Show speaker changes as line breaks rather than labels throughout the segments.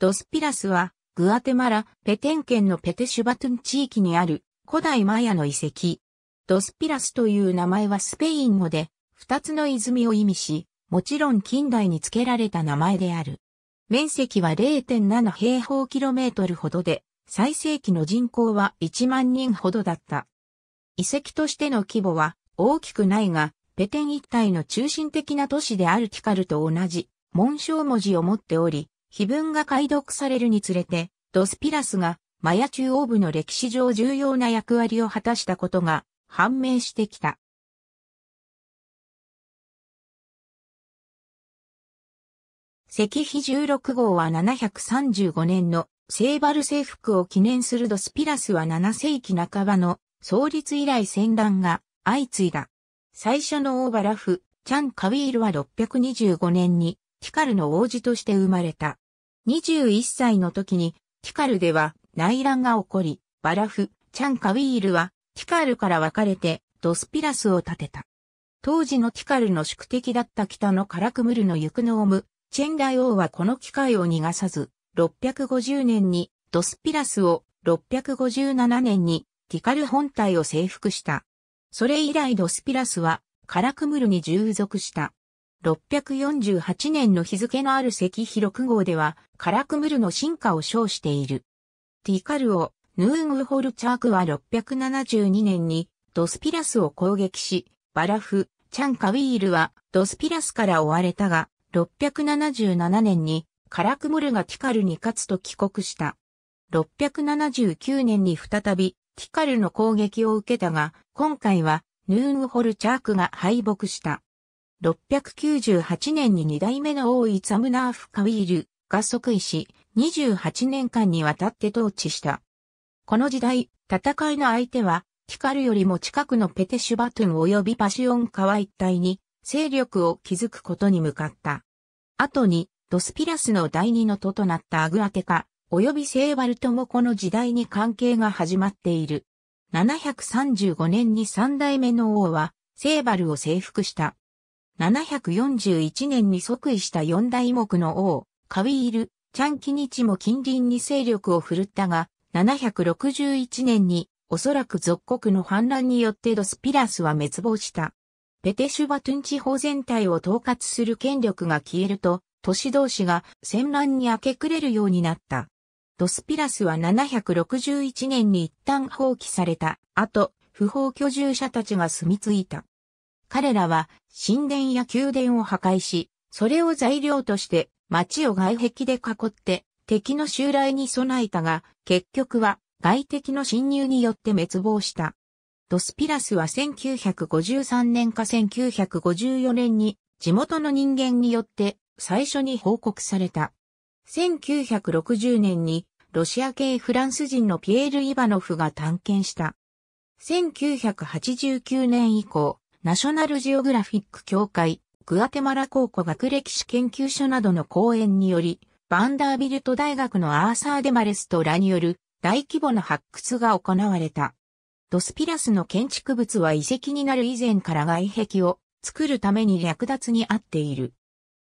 ドスピラスは、グアテマラ、ペテン県のペテシュバトゥン地域にある古代マヤの遺跡。ドスピラスという名前はスペイン語で、二つの泉を意味し、もちろん近代に付けられた名前である。面積は0.7平方キロメートルほどで、最盛期の人口は1万人ほどだった。遺跡としての規模は大きくないが、ペテン一帯の中心的な都市であるティカルと同じ、紋章文字を持っており、碑文が解読されるにつれて、ドスピラスがマヤ中央部の歴史上重要な役割を果たしたことが判明してきた。石碑16号は735年の聖バル征服を記念するドスピラスは7世紀半ばの創立以来戦乱が相次いだ。最初のオーバラフ、チャン・カウィールは625年にティカルの王子として生まれた。21歳の時に、ティカルでは内乱が起こり、バラフ、チャンカウィールは、ティカルから分かれて、ドスピラスを建てた。当時のティカルの宿敵だった北のカラクムルのユクノーム、チェン大王はこの機会を逃がさず、650年にドスピラスを、657年にティカル本体を征服した。それ以来ドスピラスはカラクムルに従属した。648年の日付のある石碑6号では、カラクムルの進化を称している。ティカルオ、ヌーンウホルチャークは672年にドスピラスを攻撃し、バラフ、チャンカウィールはドスピラスから追われたが、677年にカラクムルがティカルに勝つと帰国した。679年に再びティカルの攻撃を受けたが、今回はヌーンホルチャークが敗北した。698年に2代目の王位ザムナーフ・カウィールが即位し、28年間にわたって統治した。この時代、戦いの相手は、ティカルよりも近くのペテシュバトゥン及びパシオン川一帯に、勢力を築くことに向かった。後に、ドスピラスの第二の都となったアグアテカ、及びセーバルともこの時代に関係が始まっている。735年に三代目の王は、セーバルを征服した。741年に即位した四大目の王、カウィール、チャンキニチも近隣に勢力を振るったが、761年に、おそらく属国の反乱によってドスピラスは滅亡した。ペテシュバトゥン地方全体を統括する権力が消えると、都市同士が戦乱に明け暮れるようになった。ドスピラスは761年に一旦放棄された後、不法居住者たちが住み着いた。彼らは神殿や宮殿を破壊し、それを材料として町を外壁で囲って敵の襲来に備えたが、結局は外敵の侵入によって滅亡した。ドスピラスは1953年か1954年に地元の人間によって最初に報告された。1960年にロシア系フランス人のピエール・イバノフが探検した。1989年以降、ナショナルジオグラフィック協会、グアテマラ考古学歴史研究所などの講演により、バンダービルト大学のアーサー・デマレスとらによる大規模な発掘が行われた。ドスピラスの建築物は遺跡になる以前から外壁を作るために略奪にあっている。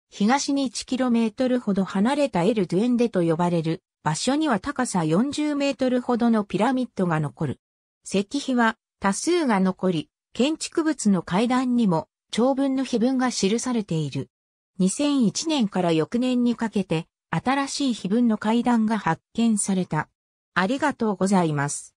東に 1km ほど離れたエル・ドゥエンデと呼ばれる場所には高さ40メートルほどのピラミッドが残る。石碑は多数が残り、建築物の階段にも長文の碑文が記されている。2001年から翌年にかけて新しい碑文の階段が発見された。ありがとうございます。